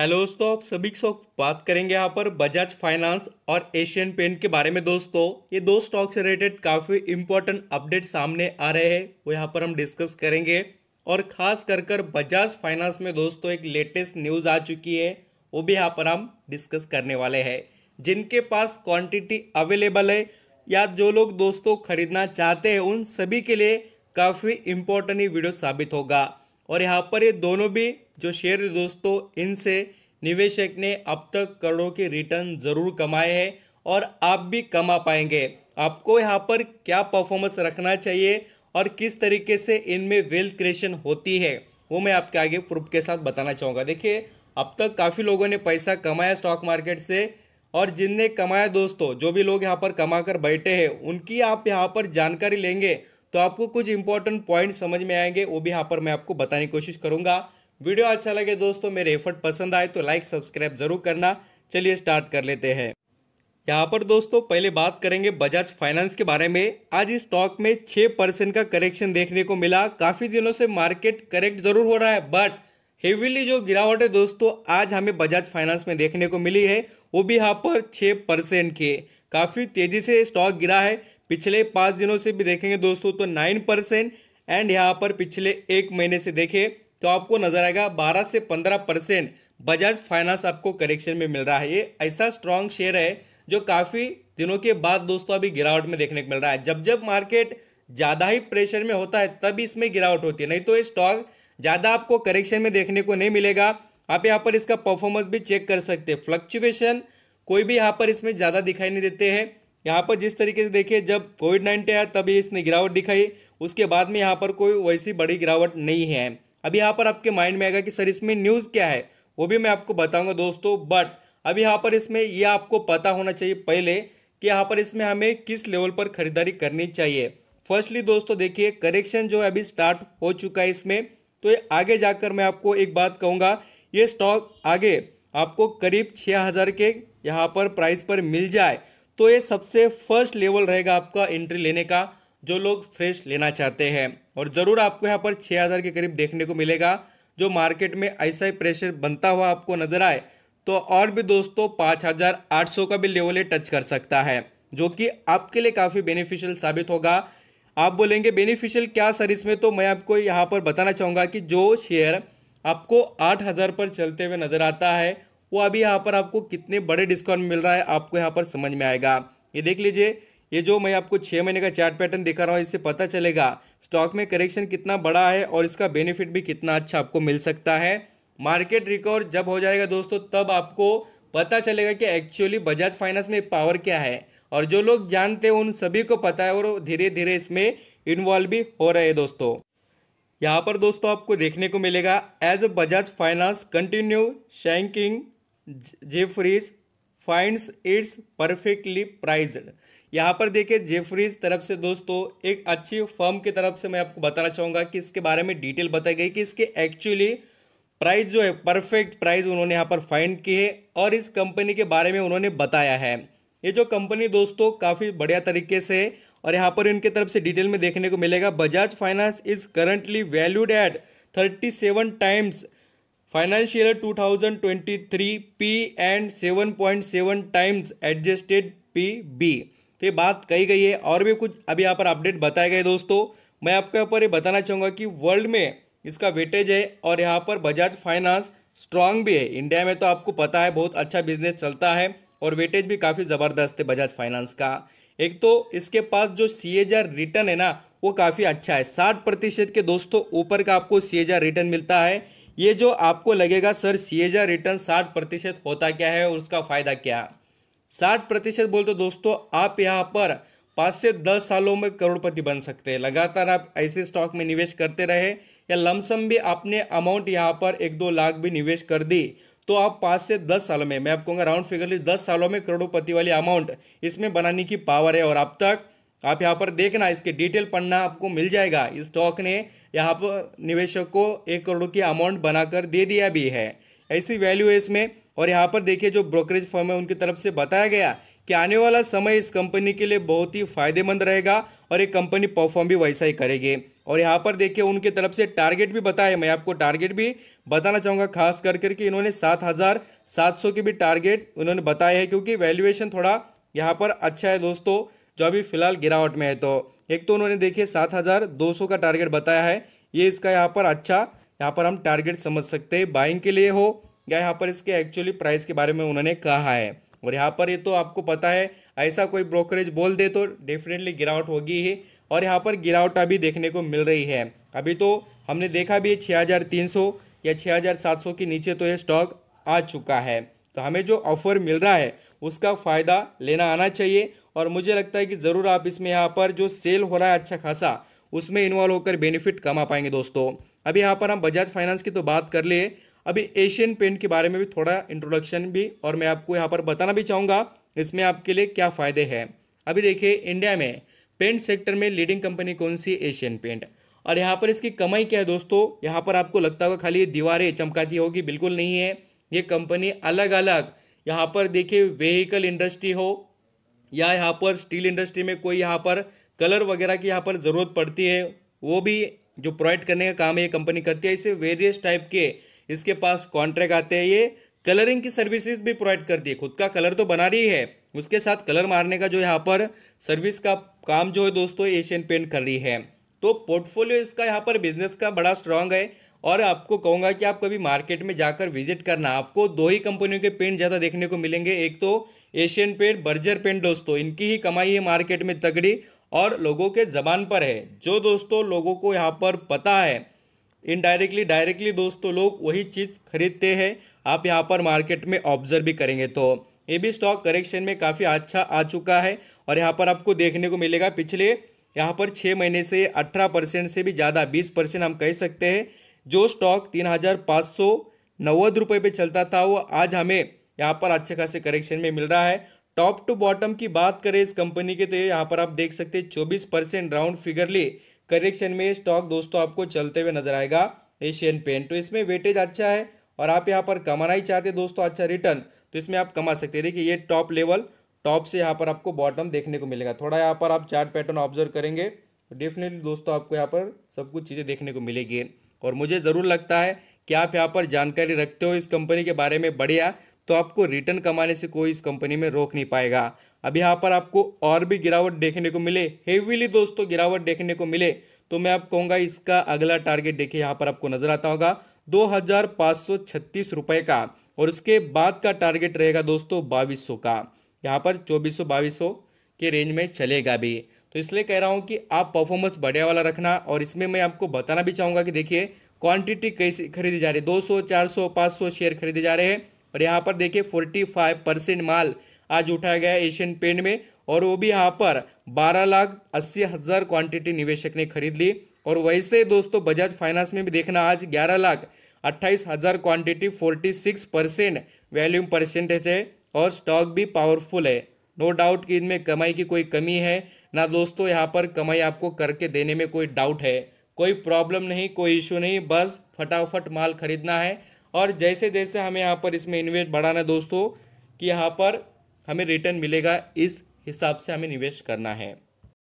hello दोस्तों आप सभी साथ बात करेंगे यहाँ पर बजाज फाइनेंस और एशियन पेंट के बारे में दोस्तों ये दो स्टॉक से रिलेटेड काफ़ी इंपॉर्टेंट अपडेट सामने आ रहे हैं वो यहाँ पर हम डिस्कस करेंगे और ख़ास कर कर बजाज फाइनेंस में दोस्तों एक लेटेस्ट न्यूज़ आ चुकी है वो भी यहाँ पर हम डिस्कस करने वाले हैं जिनके पास क्वान्टिटी अवेलेबल है या जो लोग दोस्तों खरीदना चाहते हैं उन सभी के लिए काफ़ी इम्पोर्टेंट ये वीडियो साबित होगा और यहाँ पर ये दोनों भी जो शेयर है दोस्तों इनसे निवेशक ने अब तक करोड़ों के रिटर्न ज़रूर कमाए हैं और आप भी कमा पाएंगे आपको यहाँ पर क्या परफॉर्मेंस रखना चाहिए और किस तरीके से इनमें वेल्थ क्रिएशन होती है वो मैं आपके आगे प्रूफ के साथ बताना चाहूँगा देखिए अब तक काफ़ी लोगों ने पैसा कमाया स्टॉक मार्केट से और जिनने कमाया दोस्तों जो भी लोग यहाँ पर कमा कर बैठे हैं उनकी आप यहाँ पर जानकारी लेंगे तो आपको कुछ इंपॉर्टेंट पॉइंट समझ में आएंगे वो भी यहाँ पर मैं आपको बताने की कोशिश करूँगा वीडियो अच्छा लगे दोस्तों मेरे एफर्ट पसंद आए तो लाइक सब्सक्राइब जरूर करना चलिए स्टार्ट कर लेते हैं यहाँ पर दोस्तों पहले बात करेंगे बजाज फाइनेंस के बारे में आज इस स्टॉक में छः परसेंट का करेक्शन देखने को मिला काफ़ी दिनों से मार्केट करेक्ट जरूर हो रहा है बट हेवीली जो गिरावट है दोस्तों आज हमें बजाज फाइनेंस में देखने को मिली है वो भी यहाँ पर छः परसेंट के काफ़ी तेज़ी से स्टॉक गिरा है पिछले पाँच दिनों से भी देखेंगे दोस्तों तो नाइन परसेंट एंड यहाँ पर पिछले एक महीने से देखें तो आपको नजर आएगा 12 से 15 परसेंट बजाज फाइनेंस आपको करेक्शन में मिल रहा है ये ऐसा स्ट्रांग शेयर है जो काफ़ी दिनों के बाद दोस्तों अभी गिरावट में देखने को मिल रहा है जब जब मार्केट ज़्यादा ही प्रेशर में होता है तभी इसमें गिरावट होती है नहीं तो ये स्टॉक ज़्यादा आपको करेक्शन में देखने को नहीं मिलेगा आप यहाँ पर इसका परफॉर्मेंस भी चेक कर सकते हैं फ्लक्चुएशन कोई भी यहाँ पर इसमें ज़्यादा दिखाई नहीं देते हैं यहाँ पर जिस तरीके से देखिए जब कोविड नाइन्टीन आया तभी इसने गिरावट दिखाई उसके बाद में यहाँ पर कोई वैसी बड़ी गिरावट नहीं है अब यहाँ पर आपके माइंड में आएगा कि सर इसमें न्यूज़ क्या है वो भी मैं आपको बताऊंगा दोस्तों बट अब यहाँ पर इसमें ये आपको पता होना चाहिए पहले कि यहाँ पर इसमें हमें किस लेवल पर खरीदारी करनी चाहिए फर्स्टली दोस्तों देखिए करेक्शन जो है अभी स्टार्ट हो चुका है इसमें तो ये आगे जाकर मैं आपको एक बात कहूँगा ये स्टॉक आगे आपको करीब छः हज़ार के यहाँ पर प्राइस पर मिल जाए तो ये सबसे फर्स्ट लेवल रहेगा आपका एंट्री लेने का जो लोग फ्रेश लेना चाहते हैं और ज़रूर आपको यहाँ पर छः हज़ार के करीब देखने को मिलेगा जो मार्केट में ऐसा ही प्रेशर बनता हुआ आपको नज़र आए तो और भी दोस्तों पाँच हज़ार आठ सौ का भी लेवल टच कर सकता है जो कि आपके लिए काफ़ी बेनिफिशियल साबित होगा आप बोलेंगे बेनिफिशियल क्या सर इसमें तो मैं आपको यहाँ पर बताना चाहूँगा कि जो शेयर आपको आठ हज़ार पर चलते हुए नज़र आता है वो अभी यहाँ पर आपको कितने बड़े डिस्काउंट मिल रहा है आपको यहाँ पर समझ में आएगा ये देख लीजिए ये जो मैं आपको छः महीने का चार्ट पैटर्न दिखा रहा हूँ इससे पता चलेगा स्टॉक में करेक्शन कितना बड़ा है और इसका बेनिफिट भी कितना अच्छा आपको मिल सकता है मार्केट रिकवर जब हो जाएगा दोस्तों तब आपको पता चलेगा कि एक्चुअली बजाज फाइनेंस में पावर क्या है और जो लोग जानते हैं उन सभी को पता है और धीरे धीरे इसमें इन्वॉल्व भी हो रहे हैं दोस्तों यहाँ पर दोस्तों आपको देखने को मिलेगा as a Bajaj finance continue शैंकिंग Jefferies finds it's perfectly priced यहाँ पर देखिए जेफरीज तरफ से दोस्तों एक अच्छी फर्म की तरफ से मैं आपको बताना चाहूँगा कि इसके बारे में डिटेल बताई गई कि इसके एक्चुअली प्राइस जो है परफेक्ट प्राइस उन्होंने यहाँ पर फाइंड की है और इस कंपनी के बारे में उन्होंने बताया है ये जो कंपनी दोस्तों काफ़ी बढ़िया तरीके से और यहाँ पर इनके तरफ से डिटेल में देखने को मिलेगा Bajaj finance is currently valued at thirty seven times financial two thousand twenty three P and seven point seven times adjusted P B तो ये बात कही गई है और भी कुछ अभी यहाँ पर अपडेट बताए गए दोस्तों मैं आपके यहाँ पर ये बताना चाहूँगा कि वर्ल्ड में इसका वेटेज है और यहाँ पर बजाज फाइनेंस स्ट्रांग भी है इंडिया में तो आपको पता है बहुत अच्छा बिजनेस चलता है और वेटेज भी काफ़ी ज़बरदस्त है बजाज फाइनेंस का एक तो इसके पास जो सी रिटर्न है ना वो काफ़ी अच्छा है साठ प्रतिशत के दोस्तों ऊपर का आपको सी रिटर्न मिलता है ये जो आपको लगेगा सर सी रिटर्न साठ प्रतिशत होता क्या है और उसका फ़ायदा क्या है साठ प्रतिशत बोलते दोस्तों आप यहाँ पर पाँच से दस सालों में करोड़पति बन सकते हैं लगातार आप ऐसे स्टॉक में निवेश करते रहे या लमसम भी आपने अमाउंट यहाँ पर एक दो लाख भी निवेश कर दी तो आप पाँच से दस सालों में मैं आपको कहूँगा राउंड फिगरली दस सालों में करोड़पति वाली अमाउंट इसमें बनाने की पावर है और अब तक आप यहाँ पर देखना इसके डिटेल पढ़ना आपको मिल जाएगा इस स्टॉक ने यहाँ पर निवेशक को एक करोड़ की अमाउंट बनाकर दे दिया भी है ऐसी वैल्यू है इसमें और यहाँ पर देखिए जो ब्रोकरेज फर्म है उनकी तरफ से बताया गया कि आने वाला समय इस कंपनी के लिए बहुत ही फायदेमंद रहेगा और ये कंपनी परफॉर्म भी वैसा ही करेगी और यहाँ पर देखिए उनके तरफ से टारगेट भी बताया मैं आपको टारगेट भी बताना चाहूँगा खास कर करके इन्होंने सात हज़ार सात सौ के भी टारगेट उन्होंने बताया है क्योंकि वैल्यूएशन थोड़ा यहाँ पर अच्छा है दोस्तों जो अभी फिलहाल गिरावट में है तो एक तो उन्होंने देखिए सात हज़ार दो सौ का टारगेट बताया है ये इसका यहाँ पर अच्छा यहाँ पर हम टारगेट समझ सकते हैं बाइंग के लिए हो या यहाँ पर इसके एक्चुअली प्राइस के बारे में उन्होंने कहा है और यहाँ पर ये तो आपको पता है ऐसा कोई ब्रोकरेज बोल दे तो डेफिनेटली गिरावट होगी ही और यहाँ पर गिरावट अभी देखने को मिल रही है अभी तो हमने देखा भी छः हज़ार तीन सौ या छः हज़ार सात सौ के नीचे तो ये स्टॉक आ चुका है तो हमें जो ऑफ़र मिल रहा है उसका फ़ायदा लेना आना चाहिए और मुझे लगता है कि ज़रूर आप इसमें यहाँ पर जो सेल हो रहा है अच्छा खासा उसमें इन्वॉल्व होकर बेनिफिट कमा पाएंगे दोस्तों अभी यहाँ पर हम बजाज फाइनेंस की तो बात कर लिए अभी एशियन पेंट के बारे में भी थोड़ा इंट्रोडक्शन भी और मैं आपको यहाँ पर बताना भी चाहूँगा इसमें आपके लिए क्या फ़ायदे हैं अभी देखिए इंडिया में पेंट सेक्टर में लीडिंग कंपनी कौन सी एशियन पेंट और यहाँ पर इसकी कमाई क्या है दोस्तों यहाँ पर आपको लगता होगा खाली दीवारें चमकाती होगी बिल्कुल नहीं है ये कंपनी अलग अलग यहाँ पर देखिए व्हीकल इंडस्ट्री हो या यहाँ पर स्टील इंडस्ट्री में कोई यहाँ पर कलर वगैरह की यहाँ पर ज़रूरत पड़ती है वो भी जो प्रोवाइड करने का काम ये कंपनी करती है इसे वेरियस टाइप के इसके पास कॉन्ट्रैक्ट आते हैं ये कलरिंग की सर्विसेज भी प्रोवाइड करती है खुद का कलर तो बना रही है उसके साथ कलर मारने का जो यहाँ पर सर्विस का काम जो है दोस्तों एशियन पेंट कर रही है तो पोर्टफोलियो इसका यहाँ पर बिजनेस का बड़ा स्ट्रांग है और आपको कहूँगा कि आप कभी मार्केट में जाकर विजिट करना आपको दो ही कंपनियों के पेंट ज़्यादा देखने को मिलेंगे एक तो एशियन पेंट बर्जर पेंट दोस्तों इनकी ही कमाई है मार्केट में तगड़ी और लोगों के जबान पर है जो दोस्तों लोगों को यहाँ पर पता है इनडायरेक्टली डायरेक्टली दोस्तों लोग वही चीज़ खरीदते हैं आप यहाँ पर मार्केट में ऑब्जर्व भी करेंगे तो ये भी स्टॉक करेक्शन में काफ़ी अच्छा आ चुका है और यहाँ पर आपको देखने को मिलेगा पिछले यहाँ पर छः महीने से अठारह परसेंट से भी ज़्यादा बीस परसेंट हम कह सकते हैं जो स्टॉक तीन हज़ार पाँच सौ नव्वद रुपये पर चलता था वो आज हमें यहाँ पर अच्छे खासे करेक्शन में मिल रहा है टॉप टू बॉटम की बात करें इस कंपनी के तो यहाँ पर आप देख सकते हैं चौबीस परसेंट राउंड फिगरली करेक्शन में स्टॉक दोस्तों आपको चलते हुए नजर आएगा एशियन पेंट तो इसमें वेटेज अच्छा है और आप यहाँ पर कमाना ही चाहते हैं दोस्तों अच्छा रिटर्न तो इसमें आप कमा सकते हैं देखिए ये टॉप लेवल टॉप से यहाँ पर आपको बॉटम देखने को मिलेगा थोड़ा यहाँ पर आप चार्ट पैटर्न ऑब्जर्व करेंगे तो डेफिनेटली दोस्तों आपको यहाँ पर सब कुछ चीज़ें देखने को मिलेगी और मुझे ज़रूर लगता है कि आप यहाँ पर जानकारी रखते हो इस कंपनी के बारे में बढ़िया तो आपको रिटर्न कमाने से कोई इस कंपनी में रोक नहीं पाएगा अब यहाँ पर आपको और भी गिरावट देखने को मिले हेवीली दोस्तों गिरावट देखने को मिले तो मैं आप कहूँगा इसका अगला टारगेट देखिए यहाँ पर आपको नजर आता होगा दो हजार पाँच सौ छत्तीस रुपये का और उसके बाद का टारगेट रहेगा दोस्तों बाईस सौ का यहाँ पर चौबीस सौ बाईस सौ के रेंज में चलेगा भी तो इसलिए कह रहा हूँ कि आप परफॉर्मेंस बढ़िया वाला रखना और इसमें मैं आपको बताना भी चाहूँगा कि देखिए क्वांटिटी कैसी खरीदी जा रही है 200, 400, 500 शेयर खरीदे जा रहे हैं और यहाँ पर देखिए 45 परसेंट माल आज उठाया गया एशियन पेंट में और वो भी यहाँ पर बारह लाख अस्सी हज़ार क्वान्टिटी निवेशक ने खरीद ली और वैसे दोस्तों बजाज फाइनेंस में भी देखना आज ग्यारह लाख अट्ठाईस हज़ार quantity forty six percent volume percentage है और स्टॉक भी पावरफुल है नो डाउट कि इनमें कमाई की कोई कमी है ना दोस्तों यहाँ पर कमाई आपको करके देने में कोई डाउट है कोई प्रॉब्लम नहीं कोई इशू नहीं बस फटाफट माल खरीदना है और जैसे जैसे हमें यहाँ पर इसमें इन्वेस्ट बढ़ाना है दोस्तों कि यहाँ पर हमें रिटर्न मिलेगा इस हिसाब से हमें निवेश करना है